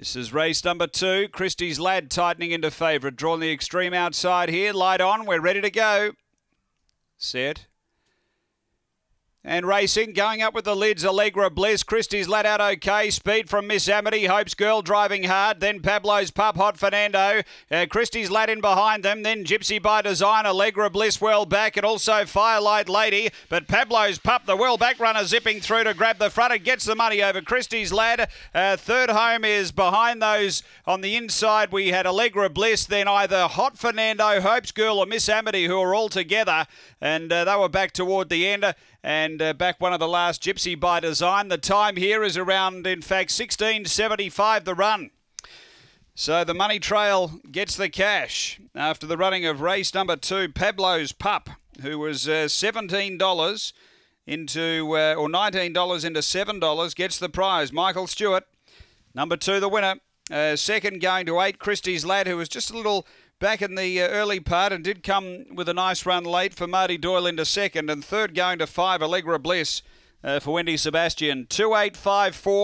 This is race number two. Christie's Lad tightening into favourite. Drawn the extreme outside here. Light on. We're ready to go. Set. And racing, going up with the lids, Allegra Bliss. Christie's let out okay. Speed from Miss Amity. Hope's Girl driving hard. Then Pablo's Pup Hot Fernando. Uh, Christie's lad in behind them. Then Gypsy by Design. Allegra Bliss well back. And also Firelight Lady. But Pablo's Pup, the well back runner, zipping through to grab the front. and gets the money over Christie's lad. Uh, third home is behind those on the inside. We had Allegra Bliss, then either Hot Fernando, Hope's Girl, or Miss Amity, who are all together. And uh, they were back toward the end. And and uh, back one of the last Gypsy by design. The time here is around, in fact, 16.75 the run. So the money trail gets the cash after the running of race number two, Pablo's Pup, who was uh, $17 into, uh, or $19 into $7, gets the prize. Michael Stewart, number two, the winner. Uh, second going to eight, Christie's Lad, who was just a little back in the uh, early part and did come with a nice run late for Marty Doyle into second and third going to five Allegra Bliss uh, for Wendy Sebastian. 2854.